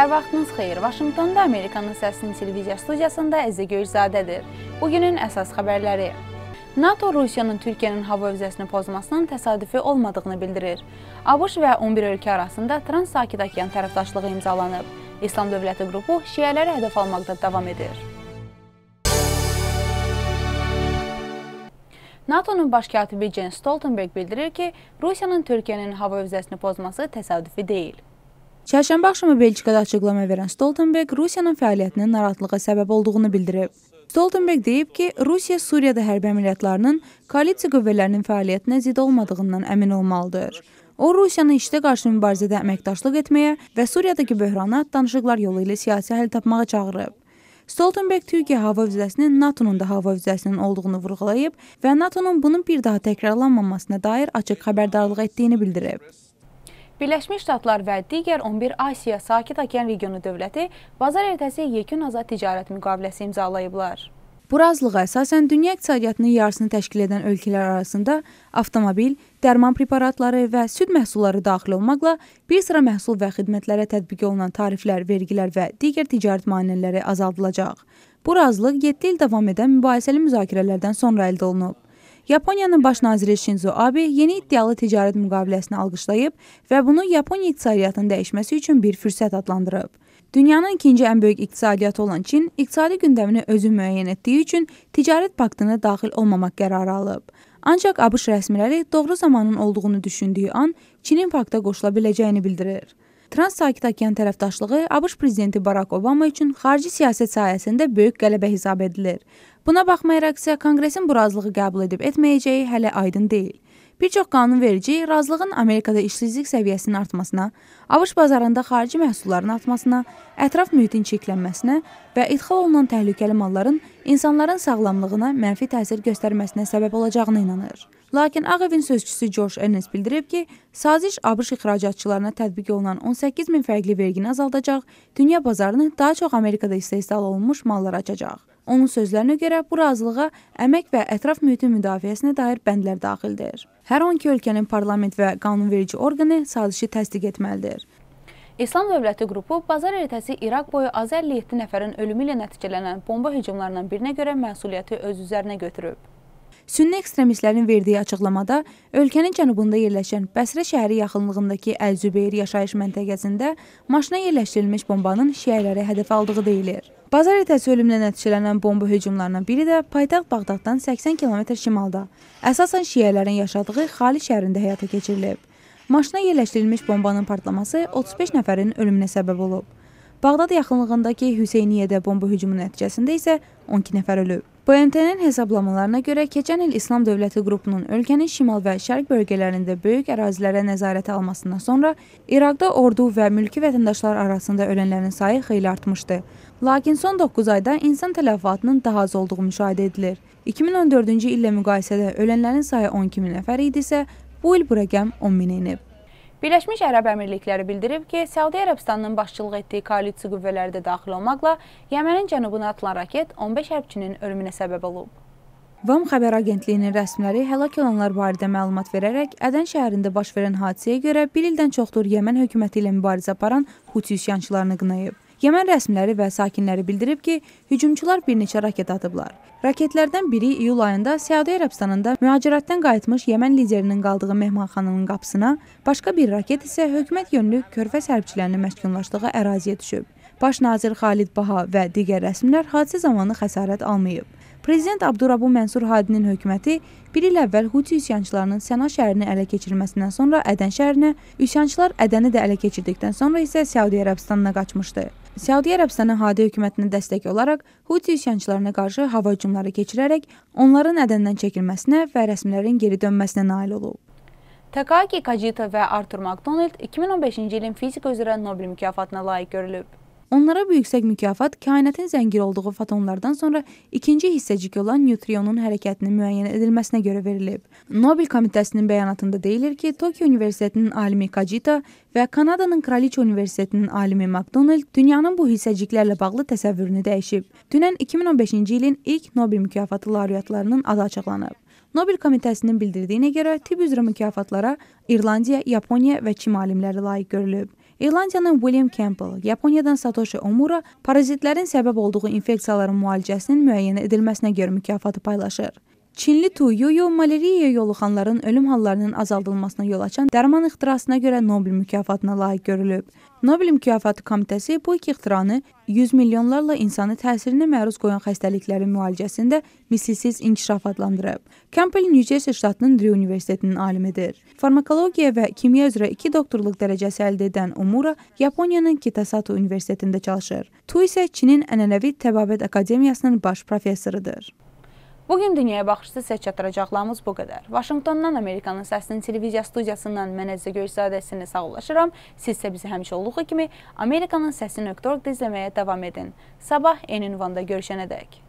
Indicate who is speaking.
Speaker 1: Hər vaxtınız xeyir. Vaşinqtonda Amerikanın Səsinin televiziya studiyasında Əzizə Göyüzadədir. Bugünün əsas xəbərləri. NATO Rusiyanın Türkiyənin hava hövzəsini pozmasının təsadüfi olmadığını bildirir. ABŞ və 11 ölkə arasında Trans-Sakit Okean tərəfdaşlığı imzalanıb. İslam Dövləti qrupu şiələri hədəf almaqda davam edir. NATO-nun baş katibi Jens Stoltenberg bildirir ki, Rusiyanın Türkiyənin hava hövzəsini pozması təsadüfi deyil. Çərşənbə axşamı Belçikada açıqlama verən Stoltenberg Rusiyanın fəaliyyətinin narahatlığa səbəb olduğunu bildirib. Stoltenberg deyib ki, Rusiya Suriyada hərbi əməliyyatlarının koalisiya qüvvələrinin fəaliyyətinə zidd olmadığından əmin olmalıdır. O Rusiyanı işdə qarşı mübarizədə əməkdaşlıq etməyə və Suriyadakı böhrana danışıqlar yolu ilə siyasi həll tapmağa çağırıb. Stoltenberg Türkiyə hava hüvzəsinin NATO-nun da hava hüvzəsinin olduğunu vurğulayıb və NATO-nun bunun bir daha təkrarlanmamasına dair açıq xəbərdarlıq etdiyini bildirib. Birləşmiş Ştatlar və digər 11 Asiya Sakit Okean regionu dövləti bazar ertəsi yekun azad ticarət müqaviləsi imzalayıblar. Bu razılığa əsasən dünya iqtisadiyyatının yarısını təşkil edən ölkələr arasında avtomobil, dərman preparatları və süd məhsulları daxil olmaqla bir sıra məhsul və xidmətlərə tətbiq olunan tariflər, vergilər və digər ticarət maneələri azaldılacaq. Bu razılıq 7 il davam edən mübahisəli müzakirələrdən sonra əldə olunub. Yaponiyanın baş naziri Shinzo Abe yeni iddialı ticarət müqaviləsini alqışlayıb və bunu Yaponiya iqtisadiyyatının dəyişməsi üçün bir fürsət adlandırıb. Dünyanın ikinci ən böyük iqtisadiyyatı olan Çin iqtisadi gündəmini özü müəyyən etdiyi üçün ticarət paktına daxil olmamaq qərarı alıb. Ancaq ABŞ rəsmiləri doğru zamanın olduğunu düşündüyü an Çinin pakta qoşula biləcəyini bildirir. Trans-Sakitakayan tərəfdaşlığı ABŞ prezidenti Barak Obama üçün xarici siyasət sahəsində böyük qələbə hesab edilir. Buna baxmayaraq isə Konqresin burazlığı qəbul edib etməyəcəyi hələ aydın deyil. Bir çox qanunverici razılığın Amerikada işsizlik səviyyəsinin artmasına, ABŞ bazarında xarici məhsulların artmasına, ətraf mühitin çirklənməsinə və idxal olunan təhlükəli malların insanların sağlamlığına mənfi təsir göstərməsinə səbəb olacağına inanır. Lakin Ağ Evin sözçüsü George Ernest bildirib ki, saziş ABŞ ixracatçılarına tətbiq olunan 18 min fərqli vergini azaldacaq, dünya bazarını daha çox Amerikada istehsal olunmuş mallar açacaq. Onun sözlərinə görə bu razılığa əmək və ətraf mühitin müdafiəsinə dair bəndlər daxildir. Hər 12 ölkənin parlament və qanunverici orqanı sazişi təsdiq etməlidir. İslam Dövləti qrupu bazar ertəsi İraq boyu azı 57 nəfərin ölümü ilə nəticələnən bomba hücumlarından birinə görə məsuliyyəti öz üzərinə götürüb. Sünni ekstremistlərin verdiyi açıqlamada ölkənin cənubunda yerləşən Bəsrə şəhəri yaxınlığındakı Əl-Zübeyir yaşayış məntəqəsində maşına yerləşdirilmiş bombanın şiələri hədəf aldığı deyilir. Bazar ertəsi ölümlə nəticələnən bomba hücumlarından biri də paytaxt Bağdaddan 80 km şimalda, əsasən şiələrin yaşadığı Xali şəhərində həyata keçirilib. Maşına yerləşdirilmiş bombanın partlaması 35 nəfərin ölümünə səbəb olub. Bağdad yaxınlığındakı Hüseyniyyədə bomba hücumu nəticəsində isə 12 nəfər ölüb. BMT-nin hesablamalarına görə keçən il İslam Dövləti qrupunun ölkənin şimal və şərq bölgələrində böyük ərazilərə nəzarət almasından sonra İraqda ordu və mülki vətəndaşlar arasında ölənlərin sayı xeyli artmışdı. Lakin son 9 ayda insan tələfatının daha az olduğu müşahidə edilir. 2014-cü illə müqayisədə ölənlərin sayı 12 min nəfər idisə, bu il bu rəqəm 10 minə enib. Birləşmiş Ərəb Əmirlikləri bildirib ki, Səudi Ərəbistanının başçılıq etdiyi koalisiya qüvvələri də daxil olmaqla Yəmənin cənubuna atılan raket 15 hərbçinin ölümünə səbəb olub. Vam xəbər agentliyinin rəsmiləri həlak olanlar barədə məlumat verərək Ədən şəhərində baş verən hadisəyə görə 1 ildən çoxdur Yəmən hökuməti ilə mübarizə aparan Huti üsyançılarını qınayıb. Yəmən rəsmiləri və sakinləri bildirib ki, hücumçular bir neçə raket atıblar. Raketlərdən biri iyul ayında Səudi Ərəbistanında mühacirətdən qayıtmış Yəmən liderinin qaldığı mehmanxananın qapısına, başqa bir raket isə hökumət yönlü körfəz hərbçilərinin məskunlaşdığı əraziyə düşüb. Baş nazir Xalid Baha və digər rəsmilər hadisə zamanı xəsarət almayıb. Prezident Abdurabu Mənsur Hadinin hökuməti bir il əvvəl Huti üsyançılarının Səna şəhərini ələ keçirməsindən sonra Ədən şəhərinə, üsyançılar Ədəni də ələ keçirdikdən sonra isə Səudiyyə Ərəbistanına qaçmışdı. Səudiyyə Ərəbistanı Hadi hökumətinə dəstək olaraq Huti üsyançılarına qarşı hava hücumları keçirərək onların ədəndən çəkilməsinə və rəsmilərin geri dönməsinə nail olub. Takaki Kajito və Arthur McDonald 2015-ci ilin fizika üzrə Nobel mükafatına layiq görülüb. Onlara bu yüksək mükafat kainatın zəngin olduğu fotonlardan sonra ikinci hissəcik olan nütrionun hərəkətinin müəyyən edilməsinə görə verilib. Nobel komitəsinin bəyanatında deyilir ki, Tokio Universitetinin alimi Kajita və Kanadanın Kraliçə Universitetinin alimi McDonald dünyanın bu hissəciklərlə bağlı təsəvvürünü dəyişib. Dünən 2015-ci ilin ilk Nobel mükafatı laureatlarının adı açıqlanıb. Nobel komitəsinin bildirdiyinə görə tibb üzrə mükafatlara İrlandiya, Yaponiya və Çin alimləri layiq görülüb. İrlandiyanın William Campbell, Yaponiyadan Satoshi Omura parazitlərin səbəb olduğu infeksiyaların müalicəsinin müəyyən edilməsinə görə mükafatı paylaşır. Çinli Tu Yuyu maleriyaya yoluxanların ölüm hallarının azaldılmasına yol açan dərman ixtirasına görə Nobel mükafatına layiq görülüb. Nobel mükafatı komitəsi bu iki ixtiranı 100 milyonlarla insanı təsirinə məruz qoyan xəstəliklərin müalicəsində misilsiz inkişaf adlandırıb. Campbell New Jersey ştatının Drew Universitetinin alimidir. Farmakologiya və kimya üzrə 2 doktorluq dərəcəsi əldə edən Omura Yaponiyanın Kitasato Universitetində çalışır. Tu isə Çinin ənənəvi təbabət akademiyasının baş professorudur. Bugün dünyaya baxışda sizə çatdıracaqlarımız bu qədər. Vaşinqtondan Amerikanın Səsinin televiziya studiyasından mən Əzizə Göysadə sizinlə sağollaşıram. Siz isə bizi həmişə olduğu kimi amerikanın səsini.org-da izləməyə davam edin. Sabah eyni ünvanda görüşənə dək.